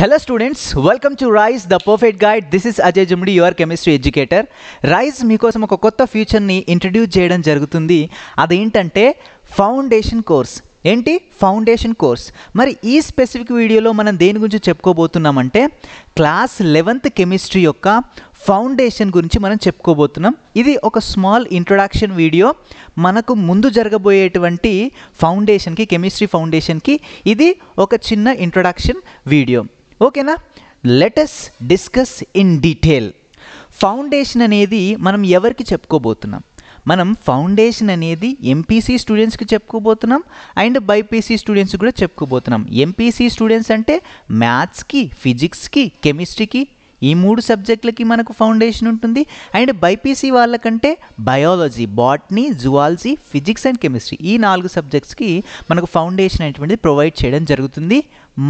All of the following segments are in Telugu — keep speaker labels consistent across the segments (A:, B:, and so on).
A: hello students welcome to rise the perfect guide this is Ajay Jumdi your chemistry educator rise మీకోసం ఒక కొత్త ఫ్యూచర్ని ఇంట్రడ్యూస్ చేయడం జరుగుతుంది అదేంటంటే ఫౌండేషన్ కోర్స్ ఏంటి ఫౌండేషన్ కోర్స్ మరి ఈ స్పెసిఫిక్ వీడియోలో మనం దేని గురించి చెప్పుకోబోతున్నామంటే క్లాస్ లెవెంత్ కెమిస్ట్రీ యొక్క ఫౌండేషన్ గురించి మనం చెప్పుకోబోతున్నాం ఇది ఒక స్మాల్ ఇంట్రొడక్షన్ వీడియో మనకు ముందు జరగబోయేటువంటి ఫౌండేషన్కి కెమిస్ట్రీ ఫౌండేషన్కి ఇది ఒక చిన్న ఇంట్రొడక్షన్ వీడియో ఓకేనా let us discuss in detail foundation అనేది మనం ఎవరికి చెప్పుకోబోతున్నాం మనం ఫౌండేషన్ అనేది ఎంపీసీ స్టూడెంట్స్కి చెప్పుకోబోతున్నాం అండ్ బైపీసీ స్టూడెంట్స్ కూడా చెప్పుకోబోతున్నాం ఎంపీసీ స్టూడెంట్స్ అంటే మ్యాథ్స్కి ఫిజిక్స్కి కెమిస్ట్రీకి ఈ మూడు సబ్జెక్టులకి మనకు ఫౌండేషన్ ఉంటుంది అండ్ బైపీసీ వాళ్ళకంటే biology botany zoology physics and chemistry ఈ నాలుగు సబ్జెక్ట్స్కి మనకు ఫౌండేషన్ అనేటువంటిది ప్రొవైడ్ చేయడం జరుగుతుంది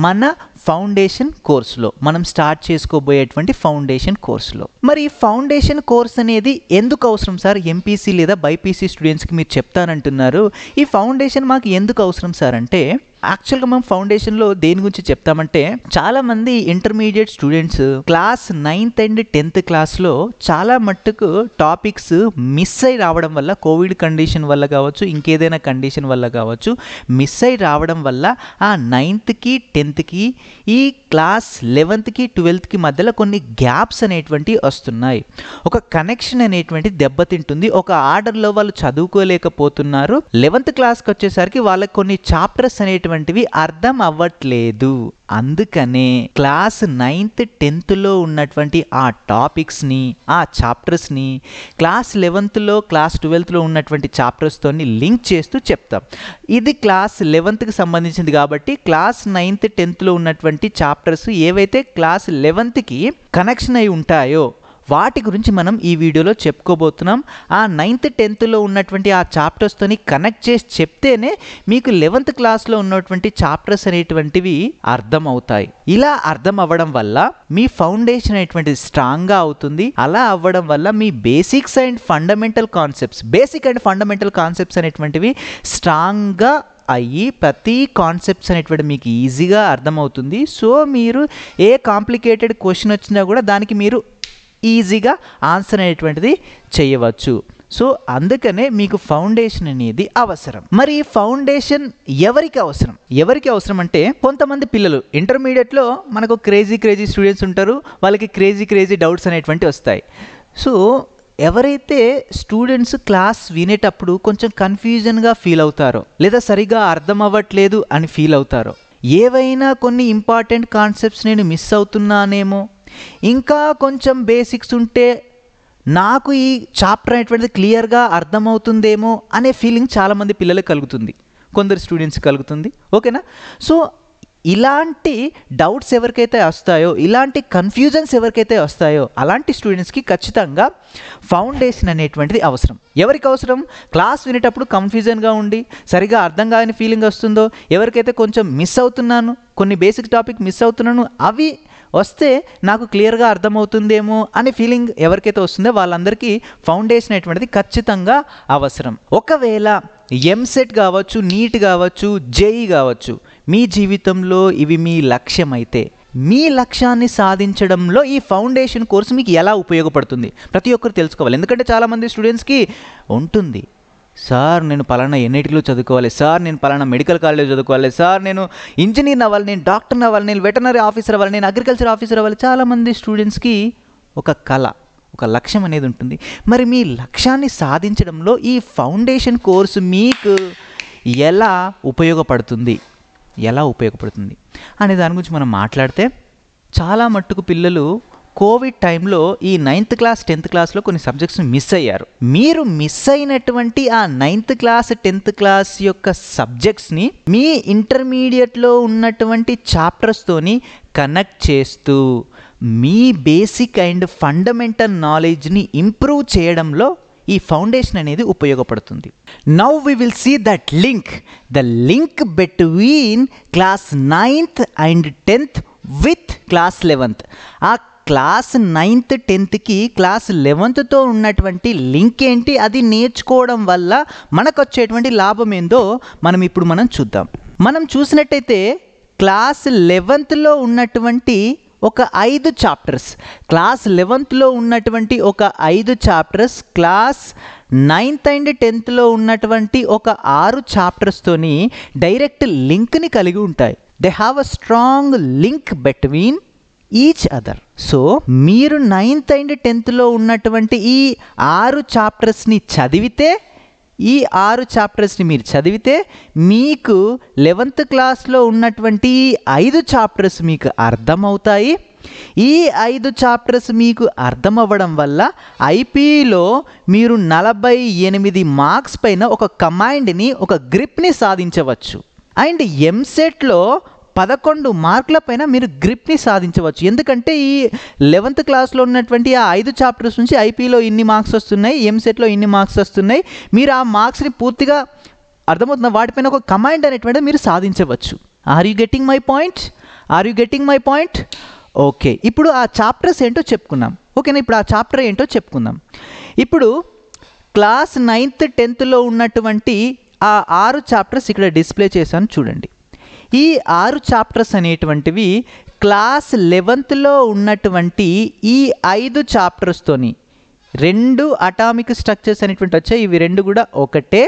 A: మన ఫౌండేషన్ కోర్సులో మనం స్టార్ట్ చేసుకోబోయేటువంటి ఫౌండేషన్ కోర్సులో మరి ఫౌండేషన్ కోర్స్ అనేది ఎందుకు అవసరం సార్ ఎంపీసీ లేదా బైపీసీ స్టూడెంట్స్కి మీరు చెప్తానంటున్నారు ఈ ఫౌండేషన్ మాకు ఎందుకు అవసరం సార్ అంటే యాక్చువల్గా మేము ఫౌండేషన్లో దేని గురించి చెప్తామంటే చాలామంది intermediate students class ninth and tenth క్లాస్లో చాలా మట్టుకు టాపిక్స్ మిస్ అయి రావడం వల్ల కోవిడ్ కండిషన్ వల్ల కావచ్చు ఇంకేదైనా కండిషన్ వల్ల కావచ్చు మిస్ అయి రావడం వల్ల ఆ నైన్త్కి టెన్త్ టెన్త్కి ఈ క్లాస్ లెవెన్త్కి ట్వెల్త్కి మధ్యలో కొన్ని గ్యాప్స్ అనేటువంటి వస్తున్నాయి ఒక కనెక్షన్ అనేటువంటి దెబ్బతింటుంది ఒక ఆర్డర్లో వాళ్ళు చదువుకోలేకపోతున్నారు లెవెన్త్ క్లాస్కి వచ్చేసరికి వాళ్ళకి కొన్ని చాప్టర్స్ అనేటువంటివి అర్థం అవ్వట్లేదు అందుకనే క్లాస్ నైన్త్ టెన్త్లో ఉన్నటువంటి ఆ టాపిక్స్ని ఆ చాప్టర్స్ని క్లాస్ లెవెన్త్లో క్లాస్ ట్వెల్త్లో ఉన్నటువంటి చాప్టర్స్తో లింక్ చేస్తూ చెప్తాం ఇది క్లాస్ లెవెన్త్కి సంబంధించింది కాబట్టి క్లాస్ నైన్త్ టెన్త్లో ఉన్నటువంటి చాప్టర్స్ ఏవైతే క్లాస్ లెవెన్త్కి కనెక్షన్ అయి ఉంటాయో వాటి గురించి మనం ఈ వీడియోలో చెప్పుకోబోతున్నాం ఆ నైన్త్ టెన్త్లో ఉన్నటువంటి ఆ చాప్టర్స్తోని కనెక్ట్ చేసి చెప్తేనే మీకు లెవెంత్ క్లాస్లో ఉన్నటువంటి చాప్టర్స్ అనేటువంటివి అర్థం అవుతాయి ఇలా అర్థం అవ్వడం వల్ల మీ ఫౌండేషన్ అనేటువంటిది స్ట్రాంగ్గా అవుతుంది అలా అవ్వడం వల్ల మీ basics and fundamental concepts basic and fundamental concepts అనేటువంటివి స్ట్రాంగ్గా అయ్యి ప్రతి కాన్సెప్ట్స్ అనేటువంటి మీకు ఈజీగా అర్థమవుతుంది సో మీరు ఏ కాంప్లికేటెడ్ క్వశ్చన్ వచ్చినా కూడా దానికి మీరు ఈజీగా ఆన్సర్ అనేటువంటిది చేయవచ్చు సో అందుకనే మీకు ఫౌండేషన్ అనేది అవసరం మరి ఫౌండేషన్ ఎవరికి అవసరం ఎవరికి అవసరం అంటే కొంతమంది పిల్లలు ఇంటర్మీడియట్లో మనకు క్రేజీ క్రేజీ స్టూడెంట్స్ ఉంటారు వాళ్ళకి క్రేజీ క్రేజీ డౌట్స్ అనేటువంటి వస్తాయి సో ఎవరైతే స్టూడెంట్స్ క్లాస్ వినేటప్పుడు కొంచెం కన్ఫ్యూజన్గా ఫీల్ అవుతారో లేదా సరిగా అర్థం అవ్వట్లేదు అని ఫీల్ అవుతారో ఏవైనా కొన్ని ఇంపార్టెంట్ కాన్సెప్ట్స్ నేను మిస్ అవుతున్నానేమో ఇంకా కొంచెం బేసిక్స్ ఉంటే నాకు ఈ చాప్టర్ అనేటువంటిది క్లియర్గా అర్థమవుతుందేమో అనే ఫీలింగ్ చాలామంది పిల్లలకు కలుగుతుంది కొందరు స్టూడెంట్స్ కలుగుతుంది ఓకేనా సో ఇలాంటి డౌట్స్ ఎవరికైతే వస్తాయో ఇలాంటి కన్ఫ్యూజన్స్ ఎవరికైతే వస్తాయో అలాంటి స్టూడెంట్స్కి ఖచ్చితంగా ఫౌండేషన్ అనేటువంటిది అవసరం ఎవరికి అవసరం క్లాస్ వినేటప్పుడు కన్ఫ్యూజన్గా ఉండి సరిగా అర్థం కాని ఫీలింగ్ వస్తుందో ఎవరికైతే కొంచెం మిస్ అవుతున్నాను కొన్ని బేసిక్ టాపిక్ మిస్ అవుతున్నాను అవి వస్తే నాకు క్లియర్గా అర్థమవుతుందేమో అనే ఫీలింగ్ ఎవరికైతే వస్తుందో వాళ్ళందరికీ ఫౌండేషన్ అనేటువంటిది ఖచ్చితంగా అవసరం ఒకవేళ ఎంసెట్ కావచ్చు నీట్ కావచ్చు జేఈ కావచ్చు మీ జీవితంలో ఇవి మీ లక్ష్యం అయితే మీ లక్ష్యాన్ని సాధించడంలో ఈ ఫౌండేషన్ కోర్సు మీకు ఎలా ఉపయోగపడుతుంది ప్రతి ఒక్కరు తెలుసుకోవాలి ఎందుకంటే చాలామంది స్టూడెంట్స్కి ఉంటుంది సార్ నేను పలానా ఎన్ఐటీలో చదువుకోవాలి సార్ నేను పలానా మెడికల్ కాలేజ్ చదువుకోవాలి సార్ నేను ఇంజనీర్ అవ్వాలి నేను డాక్టర్ అవ్వాలి నేను వెటనరీ ఆఫీసర్ అవ్వాలి నేను అగ్రికల్చర్ ఆఫీసర్ అవ్వాలి చాలామంది స్టూడెంట్స్కి ఒక కళ ఒక లక్ష్యం అనేది ఉంటుంది మరి మీ లక్ష్యాన్ని సాధించడంలో ఈ ఫౌండేషన్ కోర్సు మీకు ఎలా ఉపయోగపడుతుంది ఎలా ఉపయోగపడుతుంది అనే దాని గురించి మనం మాట్లాడితే చాలా మట్టుకు పిల్లలు కోవిడ్ టైంలో ఈ నైన్త్ క్లాస్ టెన్త్ క్లాస్లో కొన్ని సబ్జెక్ట్స్ని మిస్ అయ్యారు మీరు మిస్ అయినటువంటి ఆ నైన్త్ క్లాస్ టెన్త్ క్లాస్ యొక్క సబ్జెక్ట్స్ని మీ ఇంటర్మీడియట్లో ఉన్నటువంటి చాప్టర్స్తోని కనెక్ట్ చేస్తూ మీ బేసిక్ అండ్ ఫండమెంటల్ నాలెడ్జ్ని ఇంప్రూవ్ చేయడంలో ఈ ఫౌండేషన్ అనేది ఉపయోగపడుతుంది now we will see that link the link between class ninth and tenth with class eleventh ఆ క్లాస్ నైన్త్ టెన్త్కి క్లాస్ లెవెన్త్తో ఉన్నటువంటి లింక్ ఏంటి అది నేర్చుకోవడం వల్ల మనకు వచ్చేటువంటి లాభం ఏందో మనం ఇప్పుడు మనం చూద్దాం మనం చూసినట్టయితే క్లాస్ లెవెన్త్లో ఉన్నటువంటి ఒక ఐదు చాప్టర్స్ క్లాస్ లెవెన్త్లో ఉన్నటువంటి ఒక ఐదు చాప్టర్స్ క్లాస్ నైన్త్ అండ్ టెన్త్లో ఉన్నటువంటి ఒక ఆరు చాప్టర్స్తోని డైరెక్ట్ లింక్ని కలిగి ఉంటాయి they have a strong link between each other so మీరు నైన్త్ అండ్ టెన్త్లో ఉన్నటువంటి ఈ ఆరు చాప్టర్స్ని చదివితే ఈ ఆరు చాప్టర్స్ని మీరు చదివితే మీకు లెవెంత్ క్లాస్లో ఉన్నటువంటి ఈ ఐదు చాప్టర్స్ మీకు అర్థమవుతాయి ఈ ఐదు చాప్టర్స్ మీకు అర్థమవ్వడం వల్ల ఐపీలో మీరు నలభై ఎనిమిది మార్క్స్ పైన ఒక కమాండ్ని ఒక గ్రిప్ని సాధించవచ్చు అండ్ ఎంసెట్లో పదకొండు మార్కుల పైన మీరు గ్రిప్ని సాధించవచ్చు ఎందుకంటే ఈ లెవెంత్ క్లాస్లో ఉన్నటువంటి ఆ ఐదు చాప్టర్స్ నుంచి ఐపీలో ఇన్ని మార్క్స్ వస్తున్నాయి ఎంసెట్లో ఇన్ని మార్క్స్ వస్తున్నాయి మీరు ఆ మార్క్స్ని పూర్తిగా అర్థమవుతున్న వాటిపైన ఒక కమాండ్ అనేటువంటిది మీరు సాధించవచ్చు are you getting my point are you getting my point okay ఇప్పుడు ఆ చాప్టర్స్ ఏంటో చెప్పుకున్నాం ఓకేనా ఇప్పుడు ఆ చాప్టర్ ఏంటో చెప్పుకుందాం ఇప్పుడు క్లాస్ నైన్త్ టెన్త్లో ఉన్నటువంటి ఆ ఆరు చాప్టర్స్ ఇక్కడ డిస్ప్లే చేశాను చూడండి ఈ ఆరు చాప్టర్స్ అనేటువంటివి క్లాస్ లెవెన్త్లో ఉన్నటువంటి ఈ ఐదు చాప్టర్స్తోని రెండు అటామిక్ స్ట్రక్చర్స్ అనేటువంటి వచ్చాయి ఇవి రెండు కూడా ఒకటే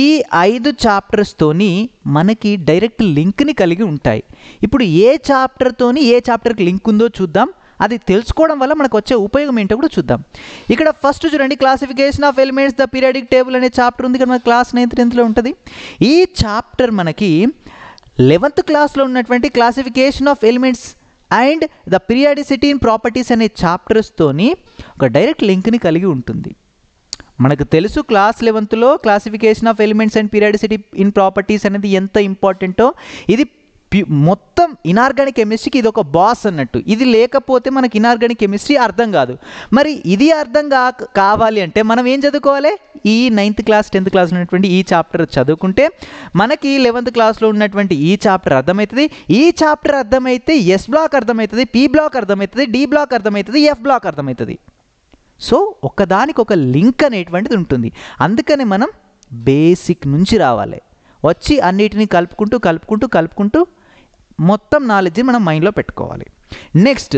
A: ఈ ఐదు చాప్టర్స్తోని మనకి డైరెక్ట్ లింక్ని కలిగి ఉంటాయి ఇప్పుడు ఏ చాప్టర్తోని ఏ చాప్టర్కి లింక్ ఉందో చూద్దాం అది తెలుసుకోవడం వల్ల మనకు వచ్చే ఉపయోగం ఏంటో కూడా చూద్దాం ఇక్కడ ఫస్ట్ చూడండి classification of elements the periodic table అనే చాప్టర్ ఉంది కదా మన క్లాస్ నైన్త్ టెన్త్లో ఉంటుంది ఈ చాప్టర్ మనకి లెవెంత్ క్లాస్లో ఉన్నటువంటి classification of elements and the periodicity in properties అనే చాప్టర్స్తోని ఒక డైరెక్ట్ లింక్ని కలిగి ఉంటుంది మనకు తెలుసు క్లాస్ లెవెన్త్లో classification of elements and periodicity in properties అనేది ఎంత ఇంపార్టెంటో ఇది మొత్తం ఇనార్గానిక్ కెమిస్ట్రీకి ఇది ఒక బాస్ అన్నట్టు ఇది లేకపోతే మనకి ఇనార్గానిక్ కెమిస్ట్రీ అర్థం కాదు మరి ఇది అర్థం కా కావాలి అంటే మనం ఏం చదువుకోవాలి ఈ నైన్త్ క్లాస్ టెన్త్ క్లాస్ ఉన్నటువంటి ఈ చాప్టర్ చదువుకుంటే మనకి లెవెంత్ క్లాస్లో ఉన్నటువంటి ఈ చాప్టర్ అర్థమవుతుంది ఈ చాప్టర్ అర్థమైతే ఎస్ బ్లాక్ అర్థమవుతుంది పి బ్లాక్ అర్థమవుతుంది డి బ్లాక్ అర్థమవుతుంది ఎఫ్ బ్లాక్ అర్థమవుతుంది సో ఒకదానికి ఒక లింక్ అనేటువంటిది ఉంటుంది అందుకని మనం బేసిక్ నుంచి రావాలి వచ్చి అన్నిటిని కలుపుకుంటూ కలుపుకుంటూ కలుపుకుంటూ మొత్తం నాలెడ్జ్ని మనం మైండ్లో పెట్టుకోవాలి నెక్స్ట్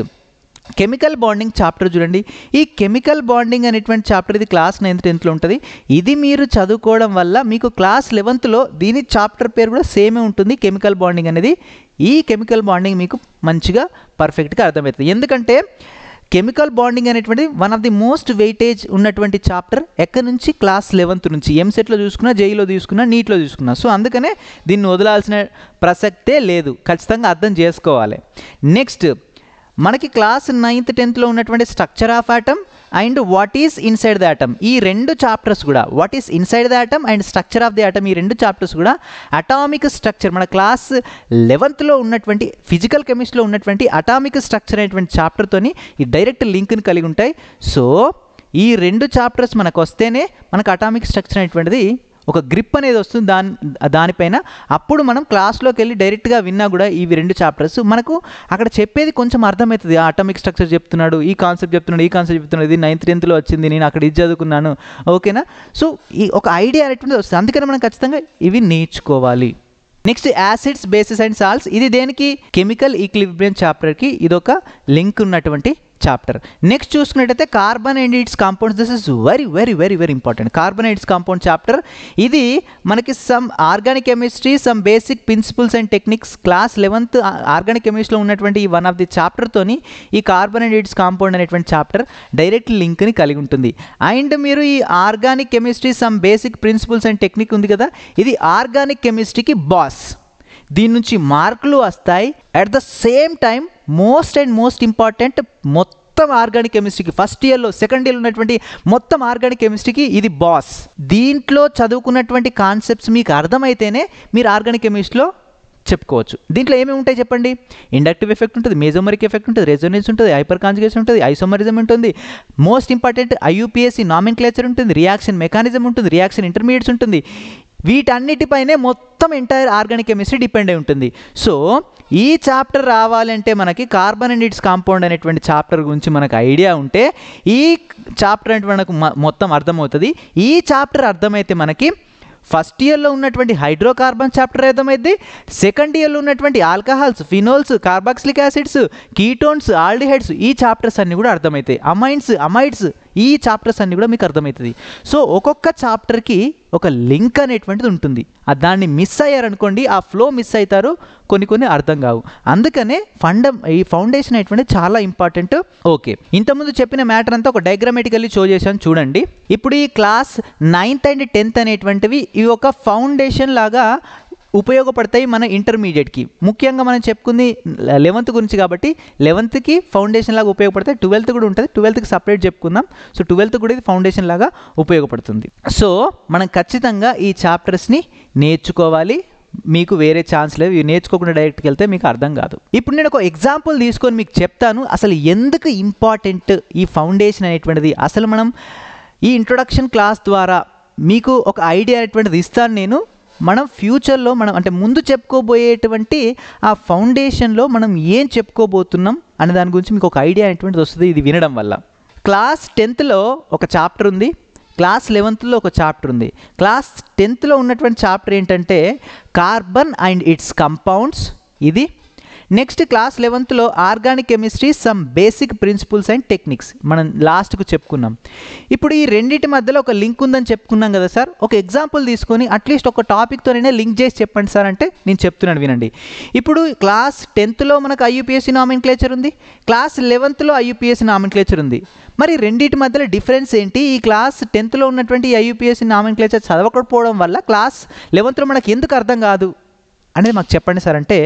A: కెమికల్ బాండింగ్ చాప్టర్ చూడండి ఈ కెమికల్ బాండింగ్ అనేటువంటి చాప్టర్ ఇది క్లాస్ నైన్త్ టెన్త్లో ఉంటుంది ఇది మీరు చదువుకోవడం వల్ల మీకు క్లాస్ లెవెన్త్లో దీని చాప్టర్ పేరు కూడా సేమే ఉంటుంది కెమికల్ బాండింగ్ అనేది ఈ కెమికల్ బాండింగ్ మీకు మంచిగా పర్ఫెక్ట్గా అర్థమవుతుంది ఎందుకంటే కెమికల్ బాండింగ్ అనేటువంటి one of the most weightage ఉన్నటువంటి చాప్టర్ ఎక్కడి నుంచి క్లాస్ లెవెన్త్ నుంచి ఎంసెట్లో చూసుకున్నా జైలో తీసుకున్నా నీట్లో తీసుకున్నా సో అందుకనే దీన్ని వదలాల్సిన ప్రసక్తే లేదు ఖచ్చితంగా అర్థం చేసుకోవాలి నెక్స్ట్ మనకి క్లాస్ నైన్త్ టెన్త్లో ఉన్నటువంటి structure of atom and what is inside the atom ఈ రెండు చాప్టర్స్ కూడా what is inside the atom and structure of the atom ఈ రెండు చాప్టర్స్ కూడా అటామిక్ స్ట్రక్చర్ మన క్లాస్ లెవెన్త్లో ఉన్నటువంటి ఫిజికల్ కెమిస్ట్రీలో ఉన్నటువంటి అటామిక్ స్ట్రక్చర్ అనేటువంటి చాప్టర్తోని ఈ డైరెక్ట్ లింక్ని కలిగి ఉంటాయి సో ఈ రెండు చాప్టర్స్ మనకు వస్తేనే మనకు అటామిక్ స్ట్రక్చర్ అనేటువంటిది ఒక గ్రిప్ అనేది వస్తుంది దాని దానిపైన అప్పుడు మనం క్లాస్లోకి వెళ్ళి డైరెక్ట్గా విన్నా కూడా ఇవి రెండు చాప్టర్స్ మనకు అక్కడ చెప్పేది కొంచెం అర్థమవుతుంది అటామిక్ స్ట్రక్చర్ చెప్తున్నాడు ఈ కాన్సెప్ట్ చెప్తున్నాడు ఈ కాన్సెప్ట్ చెప్తున్నాడు ఇది నైన్త్ టెన్త్లో వచ్చింది నేను అక్కడ ఇది చదువుకున్నాను ఓకేనా సో ఈ ఒక ఐడియా అనేటువంటిది వస్తుంది అందుకని మనం ఖచ్చితంగా ఇవి నేర్చుకోవాలి next acids bases and salts ఇది దేనికి కెమికల్ ఈక్లిబ్రియం చాప్టర్కి ఇదొక లింక్ ఉన్నటువంటి చాప్టర్ నెక్స్ట్ చూసుకున్నట్టయితే carbon and its compounds this is very very very very important carbon and its compound chapter ఇది మనకి some organic chemistry some basic principles and techniques class eleventh organic కెమిస్ట్రీలో ఉన్నటువంటి ఈ వన్ ఆఫ్ ది చాప్టర్తోని ఈ కార్బన్ అండ్ ఇట్స్ కాంపౌండ్ అనేటువంటి చాప్టర్ డైరెక్ట్ లింక్ని కలిగి ఉంటుంది అండ్ మీరు ఈ organic chemistry some basic principles and technique ఉంది కదా ఇది ఆర్గానిక్ కెమిస్ట్రీకి బాస్ దీని నుంచి మార్కులు వస్తాయి at the same time most and most important మొత్తం మొత్తం ఆర్గానిక్ కెమిస్ట్రీకి ఫస్ట్ ఇయర్లో సెకండ్ ఇయర్లో ఉన్నటువంటి మొత్తం ఆర్గానిక్ కెమిస్ట్రీకి ఇది బాస్ దీంట్లో చదువుకున్నటువంటి కాన్సెప్ట్స్ మీకు అర్థమైతేనే మీరు ఆర్గానిక్ కెమిస్ట్రీలో చెప్పుకోవచ్చు దీంట్లో ఏమేమి ఉంటాయి చెప్పండి ఇండక్టివ్ ఎఫెక్ట్ ఉంటుంది మేజోమరిక్ ఎఫెక్ట్ ఉంటుంది రెజోనెన్స్ ఉంటుంది హైపర్ కాన్జుగేషన్ ఉంటుంది ఐసోమరిజం ఉంటుంది most important IUPAC nomenclature ఉంటుంది రియాక్షన్ మెకానిజం ఉంటుంది రియాక్షన్ ఇంటర్మీడియట్స్ ఉంటుంది వీటన్నిటిపైనే మొత్తం ఎంటైర్ ఆర్గానిక్ కెమిస్ట్రీ డిపెండ్ అయి ఉంటుంది సో ఈ చాప్టర్ రావాలంటే మనకి కార్బన్ అండ్ ఇట్స్ కాంపౌండ్ అనేటువంటి చాప్టర్ గురించి మనకు ఐడియా ఉంటే ఈ చాప్టర్ అంటే మనకు మొత్తం అర్థమవుతుంది ఈ చాప్టర్ అర్థమైతే మనకి ఫస్ట్ ఇయర్లో ఉన్నటువంటి హైడ్రోకార్బన్ చాప్టర్ అర్థమైంది సెకండ్ ఇయర్లో ఉన్నటువంటి alcohols phenols carboxylic acids ketones aldehydes ఈ చాప్టర్స్ అన్నీ కూడా అర్థమవుతాయి అమైన్స్ అమైడ్స్ ఈ చాప్టర్స్ అన్నీ కూడా మీకు అర్థమవుతుంది సో ఒక్కొక్క చాప్టర్కి ఒక లింక్ అనేటువంటిది ఉంటుంది దాన్ని మిస్ అయ్యారనుకోండి ఆ ఫ్లో మిస్ అవుతారు కొన్ని కొన్ని అర్థం కావు అందుకనే ఫండ ఈ ఫౌండేషన్ అనేటువంటి చాలా ఇంపార్టెంట్ ఓకే ఇంతకుముందు చెప్పిన మ్యాటర్ అంతా ఒక డయాగ్రామెటికల్లీ షో చేశాను చూడండి ఇప్పుడు ఈ క్లాస్ నైన్త్ అండ్ టెన్త్ అనేటువంటివి ఇవి ఒక ఫౌండేషన్ లాగా ఉపయోగపడతాయి మన ఇంటర్మీడియట్కి ముఖ్యంగా మనం చెప్పుకుంది లెవెంత్ గురించి కాబట్టి లెవెంత్కి ఫౌండేషన్ లాగా ఉపయోగపడతాయి ట్వెల్త్ కూడా ఉంటుంది ట్వెల్త్కి సపరేట్ చెప్పుకుందాం సో ట్వెల్త్ కూడా ఇది ఫౌండేషన్ లాగా ఉపయోగపడుతుంది సో మనం ఖచ్చితంగా ఈ చాప్టర్స్ని నేర్చుకోవాలి మీకు వేరే ఛాన్స్ లేవు ఇవి నేర్చుకోకుండా డైరెక్ట్కి వెళ్తే మీకు అర్థం కాదు ఇప్పుడు నేను ఒక ఎగ్జాంపుల్ తీసుకొని మీకు చెప్తాను అసలు ఎందుకు ఇంపార్టెంట్ ఈ ఫౌండేషన్ అనేటువంటిది అసలు మనం ఈ ఇంట్రొడక్షన్ క్లాస్ ద్వారా మీకు ఒక ఐడియా అనేటువంటిది ఇస్తాను నేను మనం ఫ్యూచర్లో మనం అంటే ముందు చెప్పుకోబోయేటువంటి ఆ ఫౌండేషన్లో మనం ఏం చెప్పుకోబోతున్నాం అనే దాని గురించి మీకు ఒక ఐడియా అనేటువంటిది వస్తుంది ఇది వినడం వల్ల క్లాస్ టెన్త్లో ఒక చాప్టర్ ఉంది క్లాస్ లెవెన్త్లో ఒక చాప్టర్ ఉంది క్లాస్ టెన్త్లో ఉన్నటువంటి చాప్టర్ ఏంటంటే కార్బన్ అండ్ ఇట్స్ కంపౌండ్స్ ఇది నెక్స్ట్ క్లాస్ లెవెన్త్లో organic chemistry some basic principles and techniques మనం లాస్ట్కు చెప్పుకున్నాం ఇప్పుడు ఈ రెండింటి మధ్యలో ఒక లింక్ ఉందని చెప్పుకున్నాం కదా సార్ ఒక ఎగ్జాంపుల్ తీసుకొని అట్లీస్ట్ ఒక టాపిక్తోనే లింక్ చేసి చెప్పండి సార్ అంటే నేను చెప్తున్నాను వినండి ఇప్పుడు క్లాస్ టెన్త్లో మనకు ఐయూపీఎస్సీ నామిన్క్లేచర్ ఉంది క్లాస్ లెవెన్త్లో ఐయూపీఎస్సీ నామిన్క్లేచర్ ఉంది మరి రెండింటి మధ్యలో డిఫరెన్స్ ఏంటి ఈ క్లాస్ టెన్త్లో ఉన్నటువంటి ఐయూపీఎస్సీ నామిన్క్లేచర్ చదవకపోవడం వల్ల క్లాస్ లెవెన్త్లో మనకు ఎందుకు అర్థం కాదు అనేది మాకు చెప్పండి సార్ అంటే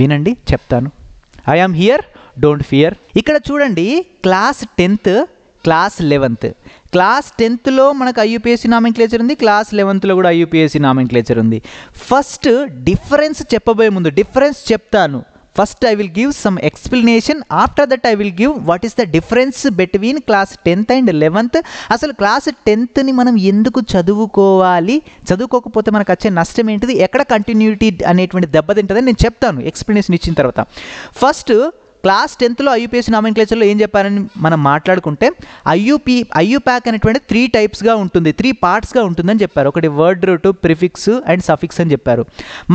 A: వినండి చెప్తాను I am here don't fear ఇక్కడ చూడండి class tenth class eleventh class టెన్త్లో మనకు ఐయూపీఎస్సీ నామిన్క్లేచర్ ఉంది క్లాస్ లెవెన్త్లో కూడా ఐయూపీఎస్సీ నామిన్క్లేచర్ ఉంది ఫస్ట్ డిఫరెన్స్ చెప్పబోయే ముందు డిఫరెన్స్ చెప్తాను first I will give some explanation after that I will give what is the difference between class tenth and eleventh అసలు క్లాస్ టెన్త్ని మనం ఎందుకు చదువుకోవాలి చదువుకోకపోతే మనకు వచ్చే నష్టం ఏంటిది ఎక్కడ కంటిన్యూటీ అనేటువంటి దెబ్బతింటుందని నేను చెప్తాను ఎక్స్ప్లెనేషన్ ఇచ్చిన తర్వాత ఫస్ట్ క్లాస్ టెన్త్లో ఐయూపీఎస్సీ నామినిక్లేచర్లో ఏం చెప్పారని మనం మాట్లాడుకుంటే ఐయూపీ ఐయూప్యాక్ అనేటువంటి త్రీ టైప్స్గా ఉంటుంది త్రీ పార్ట్స్గా ఉంటుందని చెప్పారు ఒకటి word root prefix and suffix అని చెప్పారు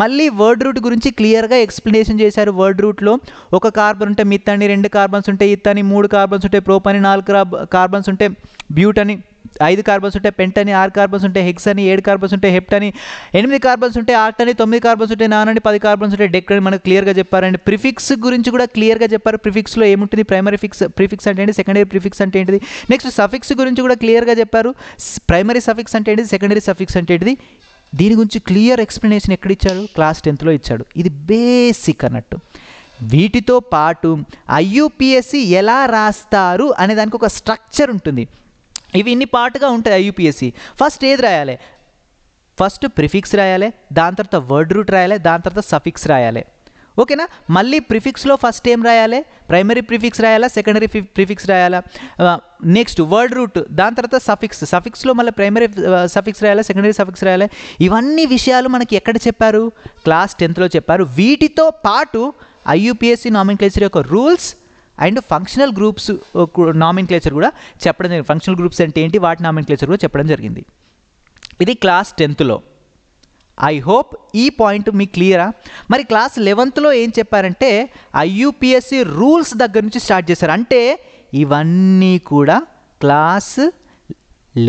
A: మళ్ళీ వర్డ్ రూట్ గురించి క్లియర్గా ఎక్స్ప్లెనేషన్ చేశారు వర్డ్ రూట్లో ఒక కార్బన్ ఉంటే మిత్ అని రెండు కార్బన్స్ ఉంటే ఇత్ మూడు కార్బన్స్ ఉంటే ప్రోప్ నాలుగు కార్బన్స్ ఉంటే బ్యూట్ అని ఐదు కార్బన్స్ ఉంటే పెంట్ అని ఆరు కార్బన్స్ ఉంటే హెక్స్ అని ఏడు కార్బన్స్ ఉంటే హెప్ట్ అని ఎనిమిది కార్బన్స్ ఉంటే ఆర్ట్ అని తొమ్మిది కార్బన్స్ ఉంటే నాన్ అని పది కార్బన్స్ ఉంటే డెక్ అని మనకు క్లియర్గా చెప్పారండి ప్రిఫిక్స్ గురించి కూడా క్లియర్గా చెప్పారు ప్రిఫిక్స్లో ఏముంటుంది ప్రైమరీ ఫిక్స్ ప్రిఫిక్స్ అంటే ఏంటి సెకండరీ ప్రిఫిక్స్ అంటే ఏంటిది నెక్స్ట్ సఫిక్స్ గురించి కూడా క్లియర్గా చెప్పారు ప్రైమరీ సఫిక్స్ అంటే ఏంటిది సెకండరీ సఫిక్స్ అంటే ఏంటిది దీని గురించి క్లియర్ ఎక్స్ప్లెనేషన్ ఎక్కడ ఇచ్చాడు క్లాస్ టెన్త్లో ఇచ్చాడు ఇది బేసిక్ అన్నట్టు వీటితో పాటు ఐయుపిఎస్సి ఎలా రాస్తారు అనే దానికి ఒక స్ట్రక్చర్ ఉంటుంది ఇవి ఇన్ని పార్ట్గా ఉంటాయి ఐయూపీఎస్సి ఫస్ట్ ఏది రాయాలి ఫస్ట్ ప్రిఫిక్స్ రాయాలి దాని తర్వాత వర్డ్ రూట్ రాయాలి దాని తర్వాత సఫిక్స్ రాయాలి ఓకేనా మళ్ళీ ప్రిఫిక్స్లో ఫస్ట్ ఏం రాయాలి ప్రైమరీ ప్రిఫిక్స్ రాయాలా సెకండరీ ప్రిఫిక్స్ రాయాలా నెక్స్ట్ వర్డ్ రూట్ దాని తర్వాత సఫిక్స్ సఫిక్స్లో మళ్ళీ ప్రైమరీ సఫిక్స్ రాయాలా సెకండరీ సఫిక్స్ రాయాలా ఇవన్నీ విషయాలు మనకి ఎక్కడ చెప్పారు క్లాస్ టెన్త్లో చెప్పారు వీటితో పాటు ఐయూపీఎస్సీ నామిన్క్లేచర్ యొక్క rules and functional groups nomenclature కూడా చెప్పడం జరిగింది ఫంక్షనల్ గ్రూప్స్ అంటే ఏంటి వాటి నామిన్క్లేచర్ కూడా చెప్పడం జరిగింది ఇది క్లాస్ టెన్త్లో ఐ హోప్ ఈ పాయింట్ మీకు క్లియరా మరి క్లాస్ లెవెన్త్లో ఏం చెప్పారంటే ఐయూపీఎస్సి రూల్స్ దగ్గర నుంచి స్టార్ట్ చేశారు అంటే ఇవన్నీ కూడా క్లాస్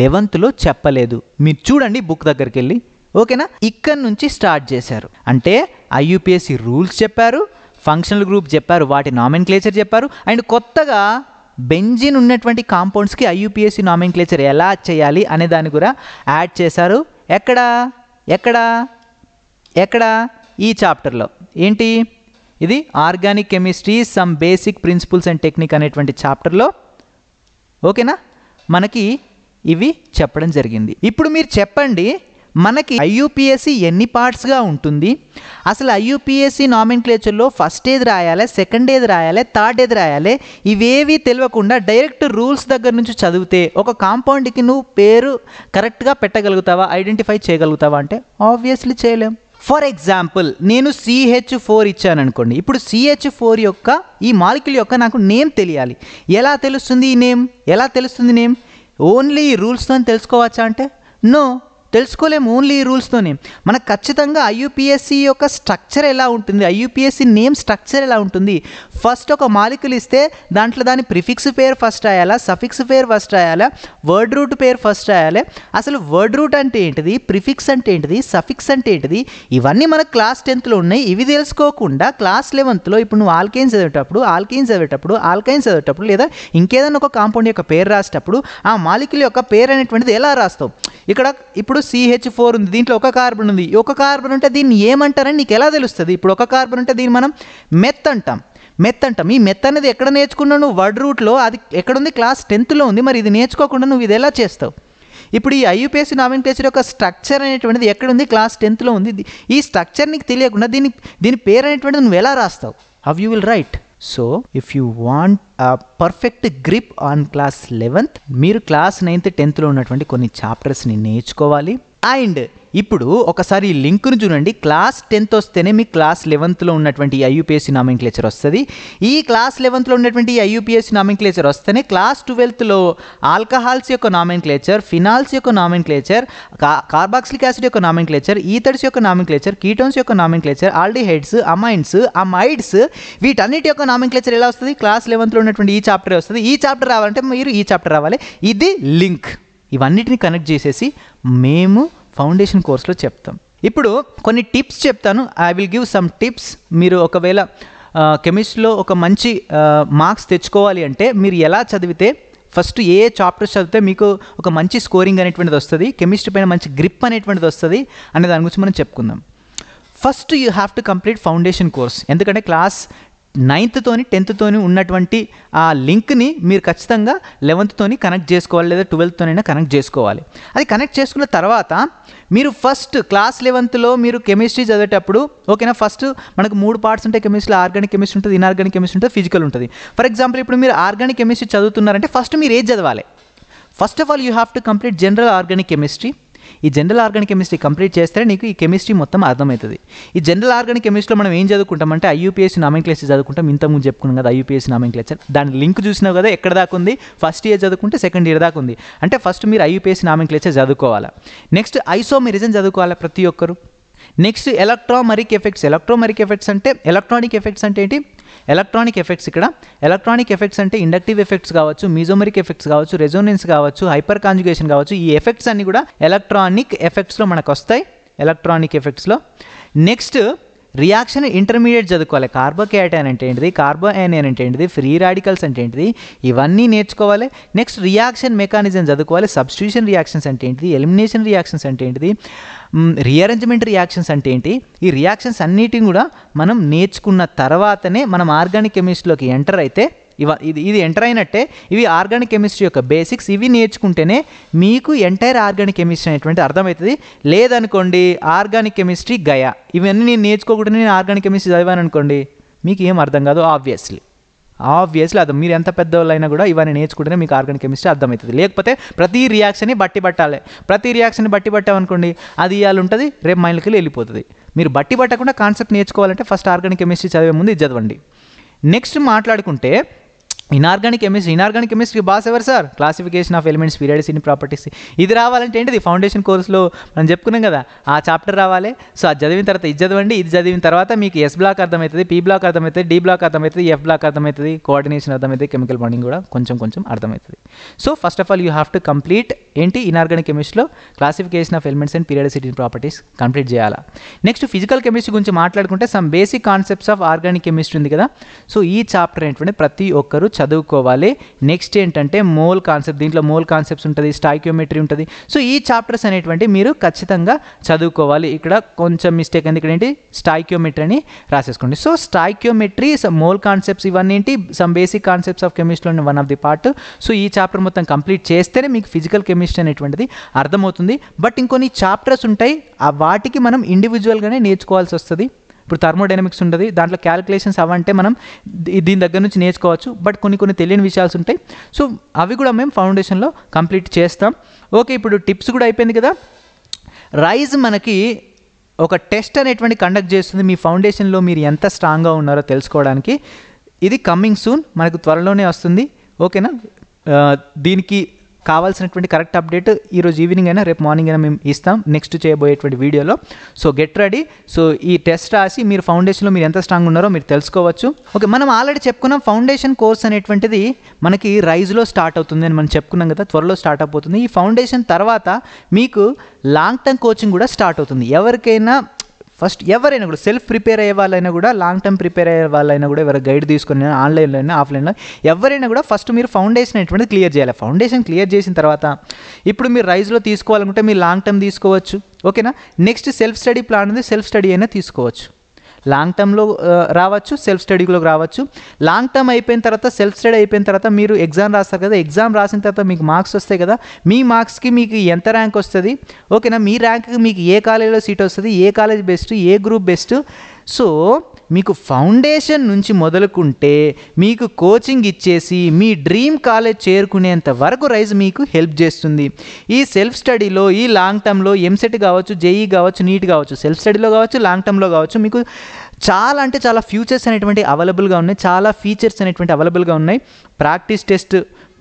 A: లెవెన్త్లో చెప్పలేదు మీరు చూడండి బుక్ దగ్గరికి వెళ్ళి ఓకేనా ఇక్కడ నుంచి స్టార్ట్ చేశారు అంటే ఐయూపీఎస్సి రూల్స్ చెప్పారు ఫంక్షనల్ గ్రూప్ చెప్పారు వాటి నామిన్క్లేచర్ చెప్పారు అండ్ కొత్తగా బెంజిన్ ఉన్నటువంటి కాంపౌండ్స్కి ఐయుపిఎస్సి నామిన్క్లేచర్ ఎలా చేయాలి అనే దాన్ని కూడా యాడ్ చేశారు ఎక్కడ ఎక్కడ ఎక్కడ ఈ చాప్టర్లో ఏంటి ఇది organic chemistry some basic principles and technique అనేటువంటి చాప్టర్లో ఓకేనా మనకి ఇవి చెప్పడం జరిగింది ఇప్పుడు మీరు చెప్పండి మనకి ఐయూపీఎస్సీ ఎన్ని పార్ట్స్గా ఉంటుంది అసలు ఐయూపీఎస్సీ నామిన్క్లేచర్లో ఫస్ట్ ఏది రాయాలి సెకండ్ ఏది రాయాలి థర్డ్ ఏది రాయాలి ఇవేవి తెలియకుండా డైరెక్ట్ రూల్స్ దగ్గర నుంచి చదివితే ఒక కాంపౌండ్కి నువ్వు పేరు కరెక్ట్గా పెట్టగలుగుతావా ఐడెంటిఫై చేయగలుగుతావా అంటే ఆబ్వియస్లీ చేయలేం ఫర్ ఎగ్జాంపుల్ నేను సిహెచ్ ఫోర్ ఇచ్చాను అనుకోండి ఇప్పుడు సిహెచ్ ఫోర్ యొక్క ఈ మాలిక్యుల్ యొక్క నాకు నేమ్ తెలియాలి ఎలా తెలుస్తుంది ఈ నేమ్ ఎలా తెలుస్తుంది నేమ్ ఓన్లీ ఈ రూల్స్తో తెలుసుకోవచ్చా అంటే నో తెలుసుకోలేము ఓన్లీ ఈ రూల్స్తోనే మనకు ఖచ్చితంగా ఐయూపీఎస్సీ యొక్క స్ట్రక్చర్ ఎలా ఉంటుంది ఐయూపీఎస్సీ నేమ్ స్ట్రక్చర్ ఎలా ఉంటుంది ఫస్ట్ ఒక మాలికులు ఇస్తే దాంట్లో దాని ప్రిఫిక్స్ పేరు ఫస్ట్ రాయాలా సఫిక్స్ పేరు ఫస్ట్ రాయాలా వర్డ్ రూట్ పేరు ఫస్ట్ రాయాలి అసలు వర్డ్ రూట్ అంటే ఏంటిది ప్రిఫిక్స్ అంటే ఏంటిది సఫిక్స్ అంటే ఏంటిది ఇవన్నీ మన క్లాస్ టెన్త్లో ఉన్నాయి ఇవి తెలుసుకోకుండా క్లాస్ లెవెన్త్లో ఇప్పుడు నువ్వు ఆల్కైన్స్ చదివేటప్పుడు ఆల్కైన్స్ చదివేటప్పుడు ఆల్కైన్స్ చదివేటప్పుడు లేదా ఇంకేదైనా ఒక కాంపౌండ్ యొక్క పేరు రాసేటప్పుడు ఆ మాలికుల యొక్క పేరు అనేటువంటిది ఎలా రాస్తావు ఇక్కడ ఇప్పుడు సిహెచ్ ఫోర్ ఉంది దీంట్లో ఒక కార్బన్ ఉంది ఒక కార్బన్ ఉంటే దీన్ని ఏమంటారని నీకు ఎలా తెలుస్తుంది ఇప్పుడు ఒక కార్బన్ ఉంటే దీన్ని మనం మెత్ అంటాం మెత్ అంటాం ఈ మెత్ అనేది ఎక్కడ నేర్చుకున్నావు నువ్వు వర్డ్ రూట్లో అది ఎక్కడుంది క్లాస్ టెన్త్లో ఉంది మరి ఇది నేర్చుకోకుండా నువ్వు ఇది ఎలా చేస్తావు ఇప్పుడు ఈ ఐయుపిఎస్సి నామినిక్లేచర్ యొక్క స్ట్రక్చర్ అనేటువంటిది ఎక్కడ ఉంది క్లాస్ టెన్త్లో ఉంది ఈ స్ట్రక్చర్ నీకు తెలియకుండా దీని దీని పేరు అనేటువంటిది నువ్వు ఎలా రాస్తావు how you will write so if you want perfect grip on class eleventh మీరు క్లాస్ నైన్త్ టెన్త్లో ఉన్నటువంటి కొన్ని చాప్టర్స్ని నేర్చుకోవాలి అండ్ ఇప్పుడు ఒకసారి ఈ లింక్ను చూడండి క్లాస్ టెన్త్ వస్తేనే మీ క్లాస్ లెవెన్త్లో ఉన్నటువంటి ఐయూపీఎస్సీ నామింక్లేచర్ వస్తుంది ఈ క్లాస్ లెవెన్త్లో ఉన్నటువంటి ఐయూపీఎస్సీ నామింక్లేచర్ వస్తేనే క్లాస్ ట్వెల్త్లో ఆల్కహాల్స్ యొక్క నామిక్లేచర్ ఫినాల్స్ యొక్క నామిక్లేచర్ కార్బాక్సిలిక్ యాసిడ్ యొక్క నామిక్లేచర్ ఈథర్స్ యొక్క నామిక్లేచర్ కీటోన్స్ యొక్క నామిక్లేచర్ ఆల్డిహైడ్స్ అమైన్స్ అమైడ్స్ వీటన్నిటి యొక్క నామిక్లేచర్ ఎలా వస్తుంది క్లాస్ లెవెన్త్లో ఉన్నటువంటి ఈ చాప్టర్ వస్తుంది ఈ చాప్టర్ రావాలంటే మీరు ఈ చాప్టర్ రావాలి ఇది లింక్ ఇవన్నిటిని కనెక్ట్ చేసేసి మేము ఫౌండేషన్ కోర్సులో చెప్తాం ఇప్పుడు కొన్ని టిప్స్ చెప్తాను I will give some tips మీరు ఒకవేళ కెమిస్ట్రీలో ఒక మంచి మార్క్స్ తెచ్చుకోవాలి అంటే మీరు ఎలా చదివితే ఫస్ట్ ఏ చాప్టర్స్ చదివితే మీకు ఒక మంచి స్కోరింగ్ అనేటువంటిది వస్తుంది కెమిస్ట్రీ పైన మంచి గ్రిప్ అనేటువంటిది వస్తుంది అనే దాని గురించి మనం చెప్పుకుందాం first you have to complete foundation course ఎందుకంటే క్లాస్ నైన్త్తోని టెన్త్తోని ఉన్నటువంటి ఆ లింక్ని మీరు ఖచ్చితంగా లెవెన్త్తోని కనెక్ట్ చేసుకోవాలి లేదా ట్వెల్త్తోనైనా కనెక్ట్ చేసుకోవాలి అది కనెక్ట్ చేసుకున్న తర్వాత మీరు ఫస్ట్ క్లాస్ లెవెన్త్లో మీరు కెమిస్ట్రీ చదివేటప్పుడు ఓకేనా ఫస్ట్ మనకు మూడు పార్ట్స్ ఉంటాయి కెమిస్ట్రీలో ఆర్గానిక్ కెమిస్ట్రీ ఉంటుంది ఇన్ఆర్గానిక్ కెమిస్ట్రీ ఉంటుంది ఫిజికల్ ఉంటుంది ఫర్ ఎగ్జాంపుల్ ఇప్పుడు మీరు ఆర్గానిక్ కెమిస్ట్రీ చదువుతున్నారంటే ఫస్ట్ మీరు ఏది చదవాలి first of all you have to complete general organic chemistry ఈ జనరల్ ఆర్గానిక్ కెమిస్ట్రీ కంప్లీట్ చేస్తే నీకు ఈ కెమిస్ట్రీ మొత్తం అర్థమవుతుంది ఈ జనరల్ ఆర్గానిక్ కెమిస్ట్రీలో మనం ఏం చదువుకుంటామంటే ఐయూపీఎస్సీ నామింగ్ క్లాసెస్ చదువుకుంటాం ముందు చెప్పుకున్నాం కదా ఐయూపీఎస్సీ నామింగ్ దాని లింక్ చూసినావు కదా ఎక్కడ దాకా ఉంది ఫస్ట్ ఇయర్ చదువుకుంటే సెకండ్ ఇయర్ దాకా ఉంది అంటే ఫస్ట్ మీరు ఐయూపీఎస్సీ నామింగ్ క్లాసెస్ చదువుకోవాలా నెక్స్ట్ ఐసోమిరిజన్ చదువుకోవాలి ప్రతి ఒక్కరు next electromeric effects electromeric effects అంటే ఎలక్ట్రానిక్ ఎఫెక్ట్స్ అంటే ఏంటి ఎలక్ట్రానిక్ ఎఫెక్ట్స్ ఇక్కడ ఎలక్ట్రానిక్ ఎఫెక్ట్స్ అంటే ఇండక్టివ్ ఎఫెక్ట్స్ కావచ్చు మీజోమరిక్ ఎఫెక్ట్స్ కావచ్చు రెజోనెన్స్ కావచ్చు హైపర్ కాంజుగేషన్ కావచ్చు ఈ ఎఫెక్ట్స్ అన్ని కూడా ఎలక్ట్రానిక్ ఎఫెక్ట్స్లో మనకు వస్తాయి ఎలక్ట్రానిక్ ఎఫెక్ట్స్లో నెక్స్ట్ రియాక్షన్ ఇంటర్మీడియట్ చదువుకోవాలి కార్బోకేటైన్ అంటే ఏంటిది కార్బోఐనియన్ అంటే ఏంటిది ఫ్రీ రాడికల్స్ అంటే ఏంటిది ఇవన్నీ నేర్చుకోవాలి నెక్స్ట్ రియాక్షన్ మెకానిజం చదువుకోవాలి సబ్స్టిట్యూషన్ రియాక్షన్స్ అంటే ఏంటిది ఎలిమినేషన్ రియాక్షన్స్ అంటే ఏంటిది రీఅరేంజ్మెంట్ రియాక్షన్స్ అంటే ఏంటి ఈ రియాక్షన్స్ అన్నిటిని కూడా మనం నేర్చుకున్న తర్వాతనే మనం ఆర్గానిక్ కెమిస్ట్రీలోకి ఎంటర్ అయితే ఇవ ఇది ఇది ఎంటర్ అయినట్టే ఇవి ఆర్గానిక్ కెమిస్ట్రీ యొక్క బేసిక్స్ ఇవి నేర్చుకుంటేనే మీకు ఎంటైర్ ఆర్గానిక్ కెమిస్ట్రీ అనేటువంటి అర్థమవుతుంది లేదనుకోండి ఆర్గానిక్ కెమిస్ట్రీ గయా ఇవన్నీ నేను నేర్చుకోకుండా నేను ఆర్గానిక్ కెమిస్ట్రీ చదివాను అనుకోండి మీకు ఏం అర్థం కాదు ఆబ్వియస్లీ ఆబ్వియస్లీ అది మీరు ఎంత పెద్దవాళ్ళైనా కూడా ఇవన్నీ నేర్చుకుంటేనే మీకు ఆర్గానిక్ కెమిస్ట్రీ అర్థమవుతుంది లేకపోతే ప్రతి రియాక్షన్ని బట్టి పట్టాలి ప్రతి రియాక్షన్ని బట్టి పట్టామనుకోండి అది ఇవాళ ఉంటుంది రేపు మైండ్కి వెళ్ళిపోతుంది మీరు బట్టి పట్టకుండా కాన్సెప్ట్ నేర్చుకోవాలంటే ఫస్ట్ ఆర్గానిక్ కెమిస్ట్రీ చదివే ముందు ఇది చదవండి నెక్స్ట్ మాట్లాడుకుంటే inorganic chemistry inorganic chemistry boss ఎవరు sir classification of elements periods in properties ఇది రావాలంటే ఏంటిది ఫౌండేషన్ కోర్సులో మనం చెప్పుకున్నాం కదా ఆ చాప్టర్ రావాలి సో అది చదివిన తర్వాత ఇది చదవండి ఇది చదివిన తర్వాత మీకు ఎస్ బ్లాక్ అర్థమవుతుంది పీ బ్లాక్ అర్థమవుతుంది డి బ్లాక్ అర్థమవుతుంది ఎఫ్ బ్లాక్ అర్థమవుతుంది కోఆర్డినేషన్ అర్థమవుతుంది కెమికల్ బాండింగ్ కూడా కొంచెం కొంచెం అర్థమవుతుంది so first of all you have to complete ఏంటి ఇనార్గానిక్ కెమిస్ట్రీలో classification of elements and periodicity properties complete చేయాలా నెక్స్ట్ ఫిజికల్ కెమిస్ట్రీ గురించి మాట్లాడుకుంటే some basic concepts of organic chemistry ఉంది కదా సో ఈ చాప్టర్ ఏంటంటే ప్రతి ఒక్కరూ చదువుకోవాలి నెక్స్ట్ ఏంటంటే మోల్ కాన్సెప్ట్ దీంట్లో మోల్ కాన్సెప్ట్స్ ఉంటుంది స్టాక్యోమెట్రీ ఉంటుంది సో ఈ చాప్టర్స్ అనేటువంటి మీరు ఖచ్చితంగా చదువుకోవాలి ఇక్కడ కొంచెం మిస్టేక్ అయింది ఇక్కడ ఏంటి స్టాక్యోమెట్రీ అని రాసేసుకోండి so stoichiometry some mole concepts ఇవన్నీ ఏంటి సమ్ బేసిక్ కాన్సెప్ట్స్ ఆఫ్ కెమిస్ట్రీలో one of the part so ఈ చాప్టర్ మొత్తం కంప్లీట్ చేస్తేనే మీకు ఫిజికల్ కెమిస్ట్రీ కెమిస్ట్రీ అనేటువంటిది అర్థమవుతుంది బట్ ఇంకొన్ని చాప్టర్స్ ఉంటాయి ఆ వాటికి మనం ఇండివిజువల్గానే నేర్చుకోవాల్సి వస్తుంది ఇప్పుడు థర్మోడైనమిక్స్ ఉంటుంది దాంట్లో క్యాలిక్యులేషన్స్ అవంటే మనం దీని దగ్గర నుంచి నేర్చుకోవచ్చు బట్ కొన్ని కొన్ని తెలియని విషయాలు ఉంటాయి సో అవి కూడా మేము ఫౌండేషన్లో కంప్లీట్ చేస్తాం ఓకే ఇప్పుడు టిప్స్ కూడా అయిపోయింది కదా రైజ్ మనకి ఒక టెస్ట్ అనేటువంటి కండక్ట్ చేస్తుంది మీ ఫౌండేషన్లో మీరు ఎంత స్ట్రాంగ్గా ఉన్నారో తెలుసుకోవడానికి ఇది కమ్మింగ్ సూన్ మనకు త్వరలోనే వస్తుంది ఓకేనా దీనికి కావాల్సినటువంటి కరెక్ట్ అప్డేట్ ఈరోజు ఈవినింగ్ అయినా రేపు మార్నింగ్ అయినా మేము ఇస్తాం నెక్స్ట్ చేయబోయేటువంటి వీడియోలో సో గెట్ రెడీ సో ఈ టెస్ట్ రాసి మీరు ఫౌండేషన్లో మీరు ఎంత స్ట్రాంగ్ ఉన్నారో మీరు తెలుసుకోవచ్చు ఓకే మనం ఆల్రెడీ చెప్పుకున్నాం ఫౌండేషన్ కోర్స్ అనేటువంటిది మనకి రైజ్లో స్టార్ట్ అవుతుంది అని మనం చెప్పుకున్నాం కదా త్వరలో స్టార్ట్ అయిపోతుంది ఈ ఫౌండేషన్ తర్వాత మీకు లాంగ్ టర్మ్ కోచింగ్ కూడా స్టార్ట్ అవుతుంది ఎవరికైనా ఫస్ట్ ఎవరైనా కూడా సెల్ఫ్ ప్రిపేర్ అయ్యే వాళ్ళైనా కూడా లాంగ్ టర్మ్ ప్రిపేర్ అయ్యే వాళ్ళైనా కూడా ఎవరు గైడ్ తీసుకుని ఆన్లైన్లో అయినా ఆఫ్లైన్లో ఎవరైనా కూడా ఫస్ట్ మీరు ఫౌండేషన్ అనేటువంటిది క్లియర్ చేయాలి ఫౌండేషన్ క్లియర్ చేసిన తర్వాత ఇప్పుడు మీరు రైజ్లో తీసుకోవాలనుకుంటే మీరు లాంగ్ టర్మ్ తీసుకోవచ్చు ఓకేనా నెక్స్ట్ సెల్ఫ్ స్టడీ ప్లాన్ ఉంది సెల్ఫ్ స్టడీ అయినా తీసుకోవచ్చు లాంగ్ టర్మ్లో రావచ్చు సెల్ఫ్ స్టడీలో రావచ్చు లాంగ్ టర్మ్ అయిపోయిన తర్వాత సెల్ఫ్ స్టడీ అయిపోయిన తర్వాత మీరు ఎగ్జామ్ రాస్తారు కదా ఎగ్జామ్ రాసిన తర్వాత మీకు మార్క్స్ వస్తాయి కదా మీ మార్క్స్కి మీకు ఎంత ర్యాంక్ వస్తుంది ఓకేనా మీ ర్యాంక్కి మీకు ఏ కాలేజీలో సీట్ వస్తుంది ఏ కాలేజ్ బెస్ట్ ఏ గ్రూప్ బెస్ట్ సో మీకు ఫౌండేషన్ నుంచి మొదలుకుంటే మీకు కోచింగ్ ఇచ్చేసి మీ డ్రీమ్ కాలేజ్ చేరుకునేంత వరకు రైజ్ మీకు హెల్ప్ చేస్తుంది ఈ సెల్ఫ్ స్టడీలో ఈ లాంగ్ టర్మ్లో ఎంసెట్ కావచ్చు జేఈ e కావచ్చు నీట్ కావచ్చు సెల్ఫ్ స్టడీలో కావచ్చు లాంగ్ టర్మ్లో కావచ్చు మీకు చాలా అంటే చాలా ఫ్యూచర్స్ అనేటువంటి అవైలబుల్గా ఉన్నాయి చాలా ఫీచర్స్ అనేటువంటి అవైలబుల్గా ఉన్నాయి ప్రాక్టీస్ టెస్ట్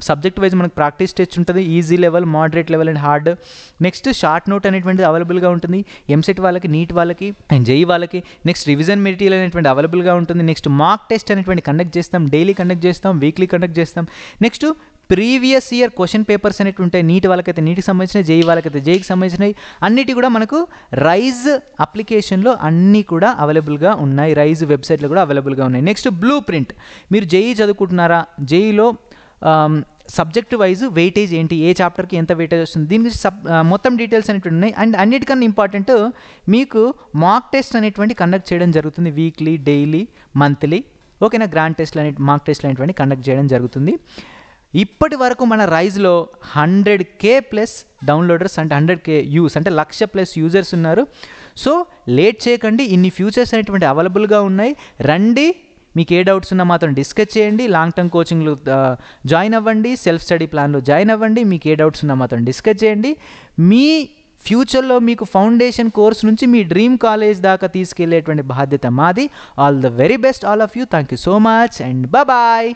A: సబ్జెక్ట్ వైజ్ మనకు ప్రాక్టీస్ టెస్ట్ ఉంటుంది easy level moderate level and hard next short note అనేటువంటిది అవైలబుల్గా ఉంటుంది ఎంసెట్ వాళ్ళకి నీట్ వాళ్ళకి అండ్ జేఈ వాళ్ళకి నెక్స్ట్ రివిజన్ మెటీరియల్ అనేటువంటి అవైలబుల్గా ఉంటుంది నెక్స్ట్ మాక్ టెస్ట్ అనేటువంటి కండక్ట్ చేస్తాం డైలీ కండక్ట్ చేస్తాం వీక్లీ కండక్ట్ చేస్తాం next previous year question papers అనేవి ఉంటాయి నీటి వాళ్ళకైతే నీటికి సంబంధించిన జేఈ వాళ్ళకైతే జేఈకి సంబంధించినవి అన్నిటి కూడా మనకు రైజ్ అప్లికేషన్లో అన్నీ కూడా అవైలబుల్గా ఉన్నాయి రైజ్ వెబ్సైట్లో కూడా అవైలబుల్గా ఉన్నాయి నెక్స్ట్ బ్లూ ప్రింట్ మీరు జేఈ చదువుకుంటున్నారా జేఈలో సబ్జెక్ట్ వైజ్ వెయిటేజ్ ఏంటి ఏ చాప్టర్కి ఎంత వెయిటేజ్ వస్తుంది దీని గురించి సబ్ మొత్తం డీటెయిల్స్ అనేవి ఉన్నాయి అండ్ అన్నిటికన్నా ఇంపార్టెంట్ మీకు మాక్ టెస్ట్ అనేటువంటి కండక్ట్ చేయడం జరుగుతుంది వీక్లీ డైలీ మంత్లీ ఓకేనా గ్రాండ్ టెస్ట్లు అనే మాక్ టెస్ట్లు అనేటువంటి కండక్ట్ చేయడం జరుగుతుంది ఇప్పటి వరకు మన రైజ్లో హండ్రెడ్ కే ప్లస్ డౌన్లోడర్స్ అంటే హండ్రెడ్ కే యూస్ అంటే లక్ష ప్లస్ యూజర్స్ ఉన్నారు సో లేట్ చేయకండి ఇన్ని ఫ్యూచర్స్ అనేటువంటి అవైలబుల్గా ఉన్నాయి రండి మీకు ఏ డౌట్స్ ఉన్నా మాత్రం డిస్కస్ చేయండి లాంగ్ టర్మ్ కోచింగ్లో జాయిన్ అవ్వండి సెల్ఫ్ స్టడీ ప్లాన్లో జాయిన్ అవ్వండి మీకు ఏ డౌట్స్ ఉన్నా మాత్రం డిస్కస్ చేయండి మీ ఫ్యూచర్లో మీకు ఫౌండేషన్ కోర్స్ నుంచి మీ డ్రీమ్ కాలేజ్ దాకా తీసుకెళ్లేటువంటి బాధ్యత మాది all the very best all of you thank you so much and bye